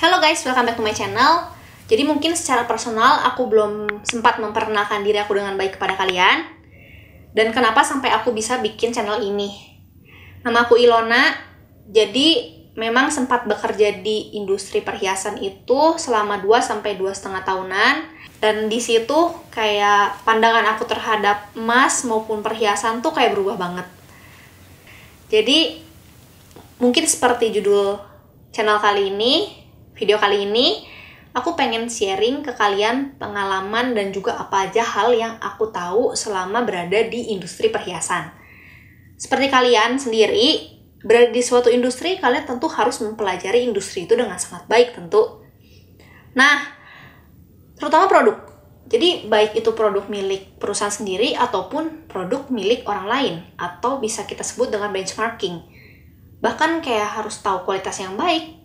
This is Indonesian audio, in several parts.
Halo guys, welcome back to my channel. Jadi mungkin secara personal aku belum sempat memperkenalkan diri aku dengan baik kepada kalian. Dan kenapa sampai aku bisa bikin channel ini. Nama aku Ilona, jadi memang sempat bekerja di industri perhiasan itu selama 2 sampai dua setengah tahunan dan di situ kayak pandangan aku terhadap emas maupun perhiasan tuh kayak berubah banget. Jadi mungkin seperti judul channel kali ini video kali ini aku pengen sharing ke kalian pengalaman dan juga apa aja hal yang aku tahu selama berada di industri perhiasan. Seperti kalian sendiri, berada di suatu industri, kalian tentu harus mempelajari industri itu dengan sangat baik tentu. Nah, terutama produk. Jadi baik itu produk milik perusahaan sendiri ataupun produk milik orang lain atau bisa kita sebut dengan benchmarking. Bahkan kayak harus tahu kualitas yang baik,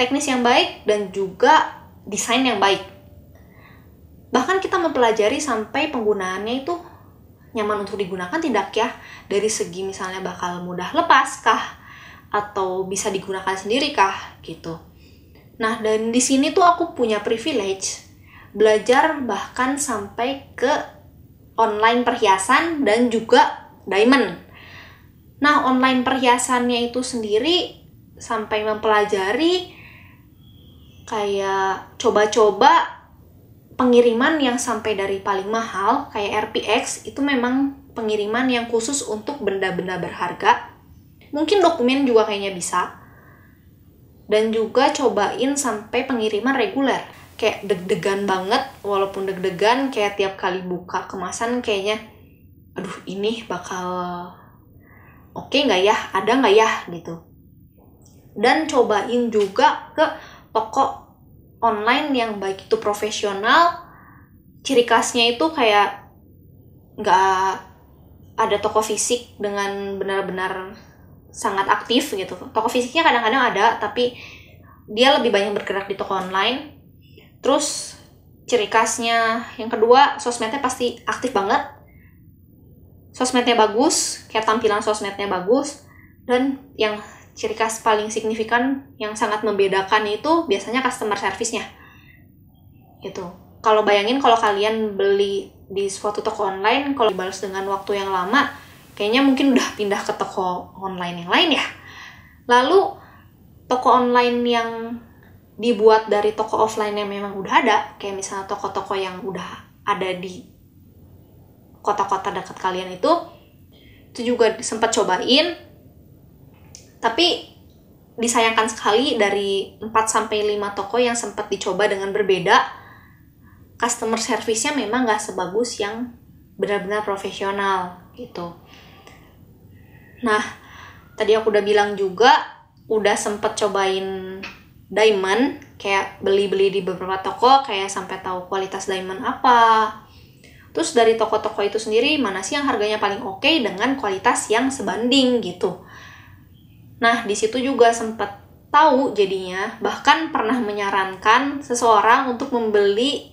teknis yang baik dan juga desain yang baik. Bahkan kita mempelajari sampai penggunaannya itu nyaman untuk digunakan tidak ya dari segi misalnya bakal mudah lepas kah atau bisa digunakan sendiri kah gitu. Nah, dan di sini tuh aku punya privilege belajar bahkan sampai ke online perhiasan dan juga diamond. Nah, online perhiasannya itu sendiri sampai mempelajari kayak coba-coba pengiriman yang sampai dari paling mahal kayak RPX itu memang pengiriman yang khusus untuk benda-benda berharga. Mungkin dokumen juga kayaknya bisa. Dan juga cobain sampai pengiriman reguler. Kayak deg-degan banget, walaupun deg-degan kayak tiap kali buka kemasan kayaknya aduh ini bakal oke okay nggak ya, ada nggak ya gitu. Dan cobain juga ke toko online yang baik itu profesional ciri khasnya itu kayak nggak ada toko fisik dengan benar-benar sangat aktif gitu toko fisiknya kadang-kadang ada tapi dia lebih banyak bergerak di toko online terus ciri khasnya yang kedua sosmednya pasti aktif banget sosmednya bagus kayak tampilan sosmednya bagus dan yang ciri khas paling signifikan yang sangat membedakan itu biasanya customer service-nya. Gitu. Kalau bayangin kalau kalian beli di suatu toko online, kalau dibalas dengan waktu yang lama, kayaknya mungkin udah pindah ke toko online yang lain ya. Lalu toko online yang dibuat dari toko offline yang memang udah ada, kayak misalnya toko-toko yang udah ada di kota-kota dekat kalian itu, itu juga sempat cobain, tapi disayangkan sekali dari 4 sampai 5 toko yang sempat dicoba dengan berbeda, customer service-nya memang nggak sebagus yang benar-benar profesional gitu. Nah, tadi aku udah bilang juga udah sempet cobain diamond kayak beli-beli di beberapa toko kayak sampai tahu kualitas diamond apa terus dari toko-toko itu sendiri mana sih yang harganya paling oke okay dengan kualitas yang sebanding gitu Nah, di situ juga sempat tahu jadinya, bahkan pernah menyarankan seseorang untuk membeli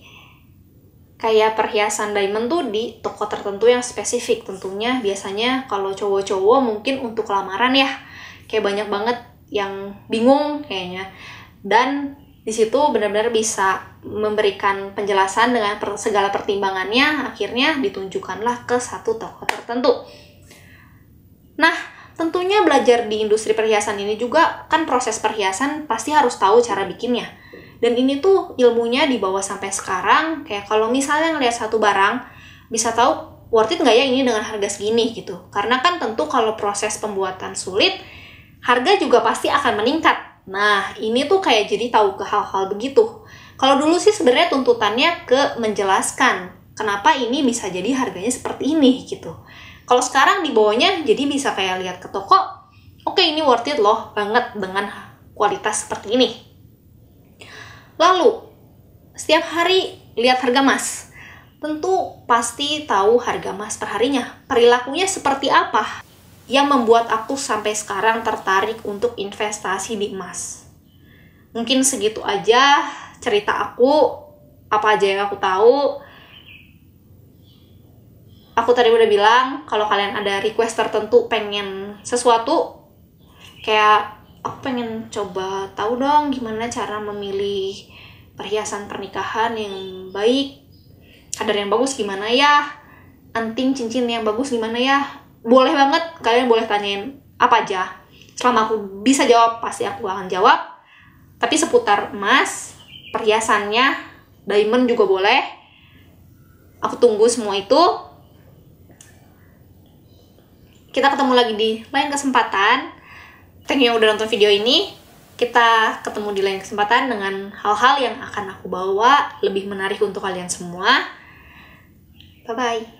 kayak perhiasan diamond tuh di toko tertentu yang spesifik. Tentunya biasanya kalau cowok-cowok mungkin untuk lamaran ya, kayak banyak banget yang bingung kayaknya. Dan di situ benar-benar bisa memberikan penjelasan dengan segala pertimbangannya akhirnya ditunjukkanlah ke satu toko tertentu. Nah, Tentunya belajar di industri perhiasan ini juga kan proses perhiasan pasti harus tahu cara bikinnya. Dan ini tuh ilmunya dibawa sampai sekarang, kayak kalau misalnya ngelihat satu barang, bisa tahu worth it nggak ya ini dengan harga segini gitu. Karena kan tentu kalau proses pembuatan sulit, harga juga pasti akan meningkat. Nah, ini tuh kayak jadi tahu ke hal-hal begitu. Kalau dulu sih sebenarnya tuntutannya ke menjelaskan kenapa ini bisa jadi harganya seperti ini gitu. Kalau sekarang di bawahnya jadi bisa kayak lihat ke toko, oke okay, ini worth it loh banget dengan kualitas seperti ini. Lalu, setiap hari lihat harga emas. Tentu pasti tahu harga emas perharinya. Perilakunya seperti apa yang membuat aku sampai sekarang tertarik untuk investasi di emas. Mungkin segitu aja cerita aku, apa aja yang aku tahu aku tadi udah bilang kalau kalian ada request tertentu pengen sesuatu kayak aku pengen coba tahu dong gimana cara memilih perhiasan pernikahan yang baik ada yang bagus gimana ya anting cincin yang bagus gimana ya boleh banget kalian boleh tanyain apa aja selama aku bisa jawab pasti aku akan jawab tapi seputar emas perhiasannya diamond juga boleh aku tunggu semua itu kita ketemu lagi di lain kesempatan. Thank you yang udah nonton video ini. Kita ketemu di lain kesempatan dengan hal-hal yang akan aku bawa lebih menarik untuk kalian semua. Bye-bye.